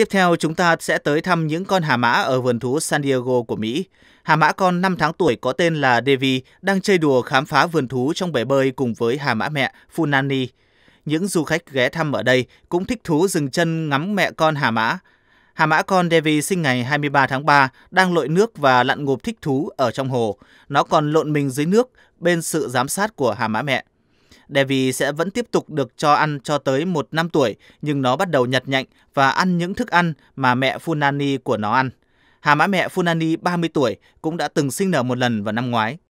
Tiếp theo, chúng ta sẽ tới thăm những con hà mã ở vườn thú San Diego của Mỹ. Hà mã con 5 tháng tuổi có tên là Devi đang chơi đùa khám phá vườn thú trong bể bơi cùng với hà mã mẹ Funani. Những du khách ghé thăm ở đây cũng thích thú dừng chân ngắm mẹ con hà mã. Hà mã con Devi sinh ngày 23 tháng 3, đang lội nước và lặn ngụp thích thú ở trong hồ. Nó còn lộn mình dưới nước bên sự giám sát của hà mã mẹ. Devi sẽ vẫn tiếp tục được cho ăn cho tới một năm tuổi, nhưng nó bắt đầu nhặt nhạnh và ăn những thức ăn mà mẹ Funani của nó ăn. Hà mã mẹ Funani 30 tuổi cũng đã từng sinh nở một lần vào năm ngoái.